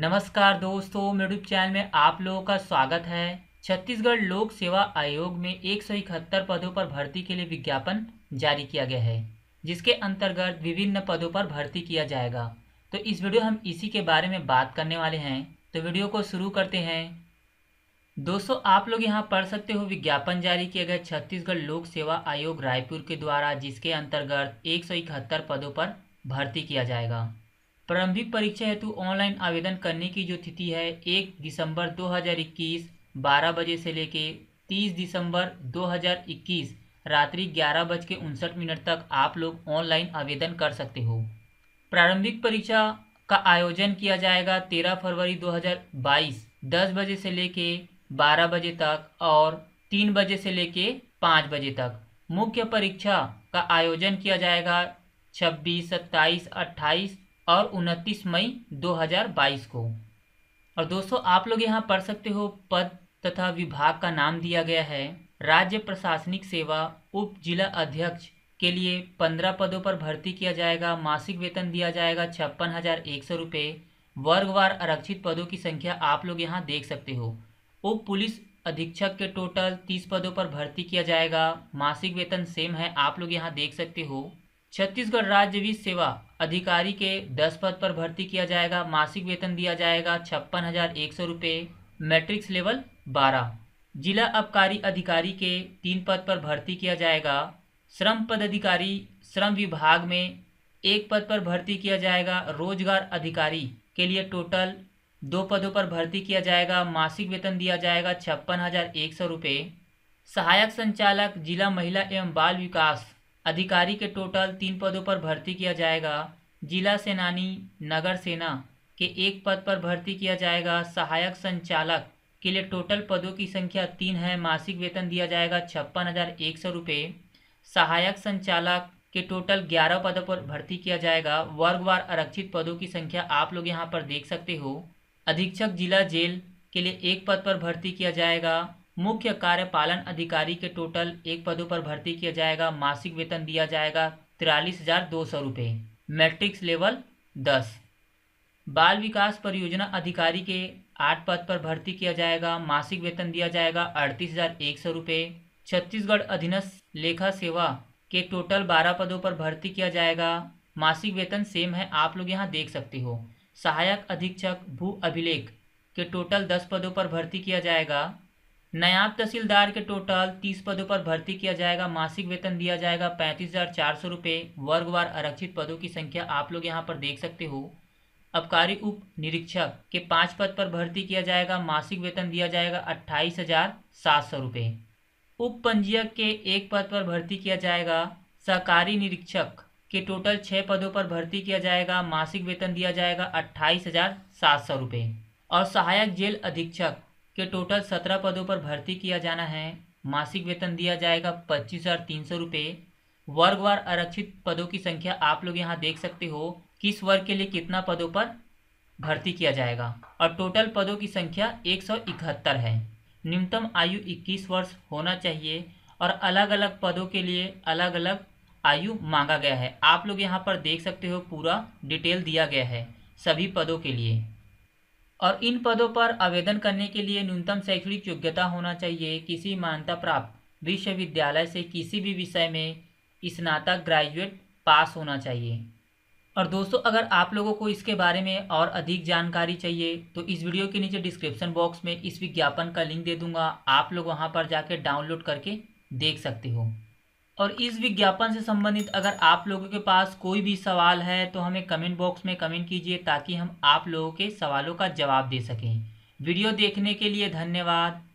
नमस्कार दोस्तों मेरे यूट्यूब चैनल में आप लोगों का स्वागत है छत्तीसगढ़ लोक सेवा आयोग में एक सौ इकहत्तर पदों पर भर्ती के लिए विज्ञापन जारी किया गया है जिसके अंतर्गत विभिन्न पदों पर भर्ती किया जाएगा तो इस वीडियो हम इसी के बारे में बात करने वाले हैं तो वीडियो को शुरू करते हैं दोस्तों आप लोग यहाँ पढ़ सकते हो विज्ञापन जारी किया गया छत्तीसगढ़ लोक सेवा आयोग रायपुर के द्वारा जिसके अंतर्गत एक पदों पर भर्ती किया जाएगा प्रारंभिक परीक्षा हेतु ऑनलाइन आवेदन करने की जो तिथि है एक दिसंबर 2021 12 बजे से लेके 30 दिसंबर 2021 रात्रि ग्यारह बज के उनसठ मिनट तक आप लोग ऑनलाइन आवेदन कर सकते हो प्रारंभिक परीक्षा का आयोजन किया जाएगा 13 फरवरी 2022 10 बजे से लेके 12 बजे तक और 3 बजे से लेके 5 बजे तक मुख्य परीक्षा का आयोजन किया जाएगा 26, 27, 28 और 29 मई 2022 को और दोस्तों आप लोग यहाँ पढ़ सकते हो पद तथा विभाग का नाम दिया गया है राज्य प्रशासनिक सेवा उप जिला अध्यक्ष के लिए पंद्रह पदों पर भर्ती किया जाएगा मासिक वेतन दिया जाएगा छप्पन हज़ार एक सौ रुपये वर्गवार आरक्षित पदों की संख्या आप लोग यहाँ देख सकते हो उप पुलिस अधीक्षक के टोटल तीस पदों पर भर्ती किया जाएगा मासिक वेतन सेम है आप लोग यहाँ देख सकते हो छत्तीसगढ़ राज्य विधि सेवा अधिकारी के दस पद पर भर्ती किया जाएगा मासिक वेतन दिया जाएगा छप्पन हज़ार एक सौ रुपये मैट्रिक्स लेवल बारह जिला आबकारी अधिकारी के तीन पद पर भर्ती किया जाएगा श्रम पद अधिकारी श्रम विभाग में एक पद पर भर्ती किया जाएगा रोजगार अधिकारी के लिए टोटल दो पदों पर भर्ती किया जाएगा मासिक वेतन दिया जाएगा छप्पन हज़ार एक सौ रुपये सहायक संचालक जिला महिला एवं बाल विकास अधिकारी के टोटल तीन पदों पर भर्ती किया जाएगा जिला सेनानी नगर सेना के एक पद पर भर्ती किया जाएगा सहायक संचालक के लिए टोटल पदों की संख्या तीन है मासिक वेतन दिया जाएगा छप्पन हज़ार एक सौ रुपये सहायक संचालक के टोटल ग्यारह पदों पर भर्ती किया जाएगा वर्गवार आरक्षित पदों की संख्या आप लोग यहाँ पर देख सकते हो अधीक्षक जिला जेल के लिए एक पद पर भर्ती किया जाएगा मुख्य कार्यपालन अधिकारी के टोटल एक पदों पर भर्ती किया जाएगा मासिक वेतन दिया जाएगा तिरालीस हजार दो सौ रुपये मैट्रिक्स लेवल दस बाल विकास परियोजना अधिकारी के आठ पद पर भर्ती किया जाएगा मासिक वेतन दिया जाएगा अड़तीस हजार एक सौ रुपये छत्तीसगढ़ अधीनस्थ लेखा सेवा के टोटल बारह पदों पर भर्ती किया जाएगा मासिक वेतन सेम है आप लोग यहाँ देख सकते हो सहायक अधीक्षक भू अभिलेख के टोटल दस पदों पर भर्ती किया जाएगा नायाब तहसीलदार के टोटल तीस पदों पर भर्ती किया जाएगा मासिक वेतन दिया जाएगा पैंतीस हज़ार चार सौ रुपये वर्गवार आरक्षित पदों की संख्या आप लोग यहाँ पर देख सकते हो अबकारी उप निरीक्षक के पाँच पद पर भर्ती किया जाएगा मासिक वेतन दिया जाएगा अट्ठाईस हज़ार सात सौ रुपये उप पंजीयक के एक पद पर भर्ती किया जाएगा सहकारी निरीक्षक के टोटल छः पदों पर भर्ती किया जाएगा मासिक वेतन दिया जाएगा अट्ठाईस हज़ार सात सौ रुपये और सहायक जेल अधीक्षक के टोटल सत्रह पदों पर भर्ती किया जाना है मासिक वेतन दिया जाएगा पच्चीस हज़ार तीन सौ रुपये वर्गवार आरक्षित पदों की संख्या आप लोग यहाँ देख सकते हो किस वर्ग के लिए कितना पदों पर भर्ती किया जाएगा और टोटल पदों की संख्या एक सौ इकहत्तर है न्यूनतम आयु इक्कीस वर्ष होना चाहिए और अलग अलग पदों के लिए अलग अलग आयु मांगा गया है आप लोग यहाँ पर देख सकते हो पूरा डिटेल दिया गया है सभी पदों के लिए और इन पदों पर आवेदन करने के लिए न्यूनतम शैक्षणिक योग्यता होना चाहिए किसी मान्यता प्राप्त विश्वविद्यालय से किसी भी विषय में स्नातक ग्रेजुएट पास होना चाहिए और दोस्तों अगर आप लोगों को इसके बारे में और अधिक जानकारी चाहिए तो इस वीडियो के नीचे डिस्क्रिप्शन बॉक्स में इस विज्ञापन का लिंक दे दूंगा आप लोग वहां पर जाकर डाउनलोड करके देख सकते हो और इस विज्ञापन से संबंधित अगर आप लोगों के पास कोई भी सवाल है तो हमें कमेंट बॉक्स में कमेंट कीजिए ताकि हम आप लोगों के सवालों का जवाब दे सकें वीडियो देखने के लिए धन्यवाद